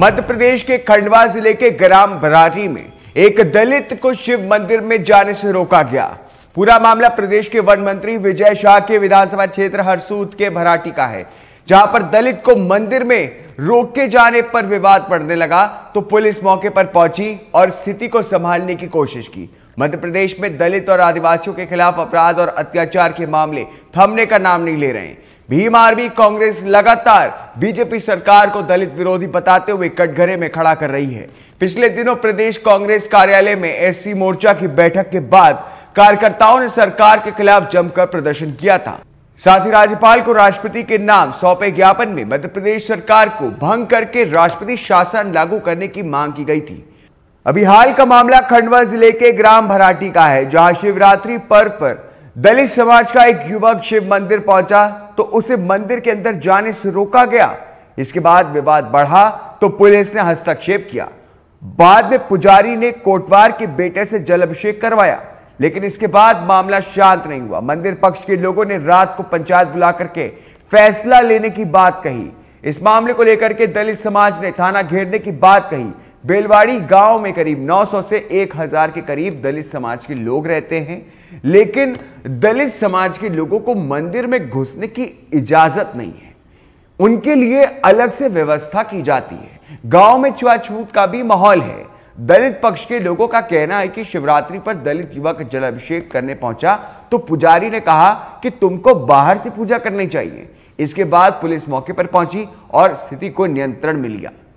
मध्य प्रदेश के खंडवा जिले के ग्राम बरारी में एक दलित को शिव मंदिर में जाने से रोका गया पूरा मामला प्रदेश के वन मंत्री विजय शाह के विधानसभा क्षेत्र हरसूद के भराटी का है जहां पर दलित को मंदिर में रोके जाने पर विवाद पड़ने लगा तो पुलिस मौके पर पहुंची और स्थिति को संभालने की कोशिश की मध्य प्रदेश में दलित और आदिवासियों के खिलाफ अपराध और अत्याचार के मामले थमने का नाम नहीं ले रहे हैं भीम आर्मी कांग्रेस लगातार बीजेपी सरकार को दलित विरोधी बताते हुए कटघरे में खड़ा कर रही है पिछले दिनों प्रदेश कांग्रेस कार्यालय में एससी मोर्चा की बैठक के बाद कार्यकर्ताओं ने सरकार के खिलाफ जमकर प्रदर्शन किया था साथ ही राज्यपाल को राष्ट्रपति के नाम सौंपे ज्ञापन में मध्य प्रदेश सरकार को भंग करके राष्ट्रपति शासन लागू करने की मांग की गई थी अभी हाल का मामला खंडवा जिले के ग्राम भराटी का है जहां शिवरात्रि पर्व पर दलित समाज का एक युवक शिव मंदिर पहुंचा तो उसे मंदिर के अंदर जाने से रोका गया इसके बाद विवाद बढ़ा तो पुलिस ने हस्तक्षेप किया बाद में पुजारी ने कोटवार के बेटे से जल अभिषेक करवाया लेकिन इसके बाद मामला शांत नहीं हुआ मंदिर पक्ष के लोगों ने रात को पंचायत बुला करके फैसला लेने की बात कही इस मामले को लेकर के दलित समाज ने थाना घेरने की बात कही बेलवाड़ी गांव में करीब 900 से 1000 के करीब दलित समाज के लोग रहते हैं लेकिन दलित समाज के लोगों को मंदिर में घुसने की इजाजत नहीं है उनके लिए अलग से व्यवस्था की जाती है गांव में छुआछूत का भी माहौल है दलित पक्ष के लोगों का कहना है कि शिवरात्रि पर दलित युवक जलाभिषेक करने पहुंचा तो पुजारी ने कहा कि तुमको बाहर से पूजा करनी चाहिए इसके बाद पुलिस मौके पर पहुंची और स्थिति को नियंत्रण मिल गया